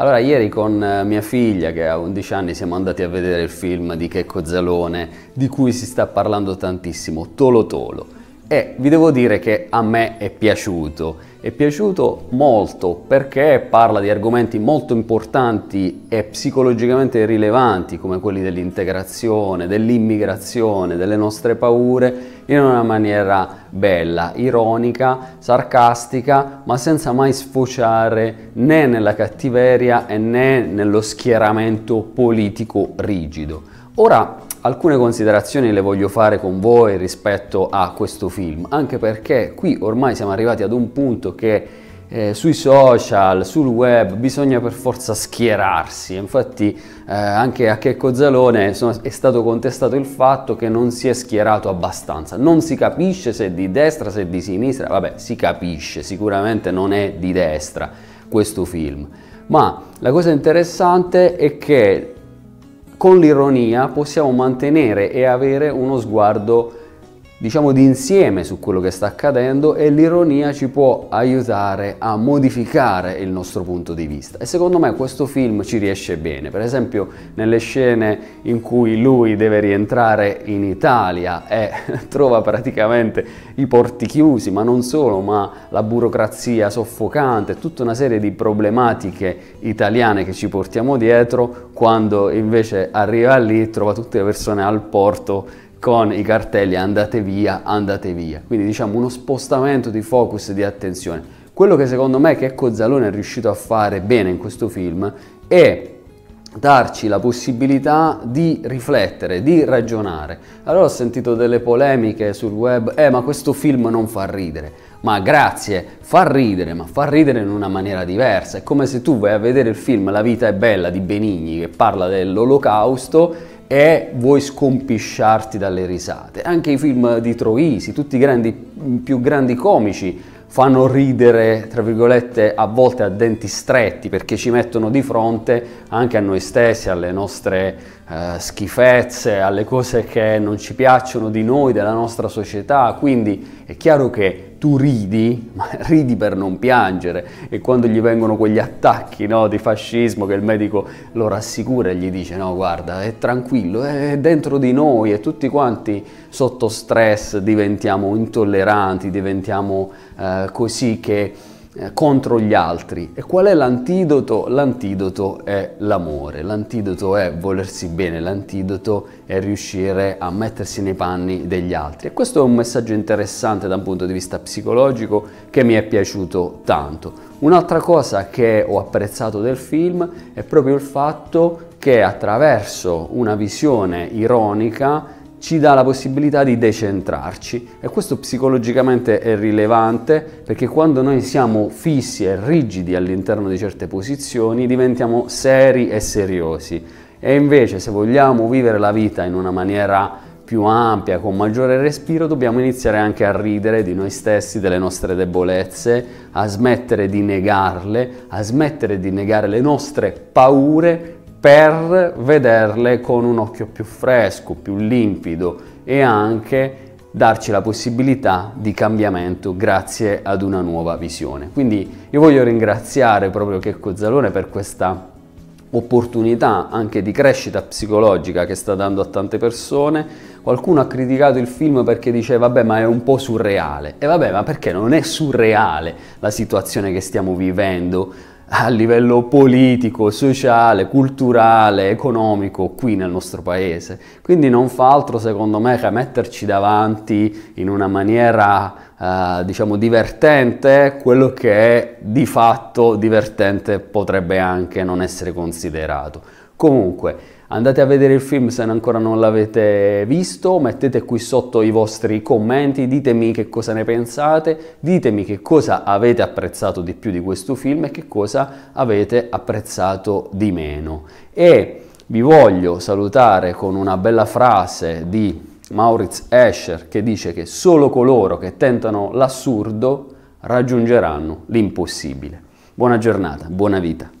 Allora, ieri con eh, mia figlia, che ha 11 anni, siamo andati a vedere il film di Checco Zalone, di cui si sta parlando tantissimo, Tolo Tolo e vi devo dire che a me è piaciuto. È piaciuto molto perché parla di argomenti molto importanti e psicologicamente rilevanti come quelli dell'integrazione, dell'immigrazione, delle nostre paure in una maniera bella, ironica, sarcastica, ma senza mai sfociare né nella cattiveria né nello schieramento politico rigido. Ora Alcune considerazioni le voglio fare con voi rispetto a questo film, anche perché qui ormai siamo arrivati ad un punto che eh, sui social, sul web bisogna per forza schierarsi. Infatti eh, anche a Checco Zalone insomma, è stato contestato il fatto che non si è schierato abbastanza. Non si capisce se è di destra, se è di sinistra. Vabbè, si capisce, sicuramente non è di destra questo film. Ma la cosa interessante è che con l'ironia possiamo mantenere e avere uno sguardo diciamo d'insieme su quello che sta accadendo e l'ironia ci può aiutare a modificare il nostro punto di vista e secondo me questo film ci riesce bene per esempio nelle scene in cui lui deve rientrare in Italia e trova praticamente i porti chiusi ma non solo ma la burocrazia soffocante tutta una serie di problematiche italiane che ci portiamo dietro quando invece arriva lì trova tutte le persone al porto con i cartelli andate via, andate via. Quindi diciamo uno spostamento di focus e di attenzione. Quello che secondo me Checco Zalone è riuscito a fare bene in questo film è darci la possibilità di riflettere, di ragionare. Allora ho sentito delle polemiche sul web, eh ma questo film non fa ridere. Ma grazie, fa ridere, ma fa ridere in una maniera diversa. È come se tu vai a vedere il film La vita è bella di Benigni che parla dell'olocausto e vuoi scompisciarti dalle risate. Anche i film di Troisi, tutti i grandi, più grandi comici fanno ridere, tra virgolette, a volte a denti stretti, perché ci mettono di fronte anche a noi stessi, alle nostre eh, schifezze, alle cose che non ci piacciono di noi, della nostra società. Quindi è chiaro che tu ridi, ma ridi per non piangere e quando gli vengono quegli attacchi no, di fascismo che il medico lo rassicura e gli dice no guarda è tranquillo, è dentro di noi e tutti quanti sotto stress diventiamo intolleranti, diventiamo eh, così che eh, contro gli altri. E qual è l'antidoto? L'antidoto è l'amore, l'antidoto è volersi bene, l'antidoto è riuscire a mettersi nei panni degli altri. E questo è un messaggio interessante da un punto di vista psicologico che mi è piaciuto tanto. Un'altra cosa che ho apprezzato del film è proprio il fatto che attraverso una visione ironica ci dà la possibilità di decentrarci e questo psicologicamente è rilevante perché quando noi siamo fissi e rigidi all'interno di certe posizioni diventiamo seri e seriosi e invece se vogliamo vivere la vita in una maniera più ampia, con maggiore respiro, dobbiamo iniziare anche a ridere di noi stessi, delle nostre debolezze, a smettere di negarle, a smettere di negare le nostre paure per vederle con un occhio più fresco, più limpido e anche darci la possibilità di cambiamento grazie ad una nuova visione. Quindi io voglio ringraziare proprio Checco Zalone per questa opportunità anche di crescita psicologica che sta dando a tante persone. Qualcuno ha criticato il film perché dice vabbè ma è un po' surreale. E vabbè ma perché non è surreale la situazione che stiamo vivendo? a livello politico, sociale, culturale, economico qui nel nostro paese. Quindi non fa altro secondo me che metterci davanti in una maniera eh, diciamo divertente quello che è di fatto divertente potrebbe anche non essere considerato. Comunque Andate a vedere il film se ancora non l'avete visto, mettete qui sotto i vostri commenti, ditemi che cosa ne pensate, ditemi che cosa avete apprezzato di più di questo film e che cosa avete apprezzato di meno. E vi voglio salutare con una bella frase di Maurits Escher che dice che solo coloro che tentano l'assurdo raggiungeranno l'impossibile. Buona giornata, buona vita.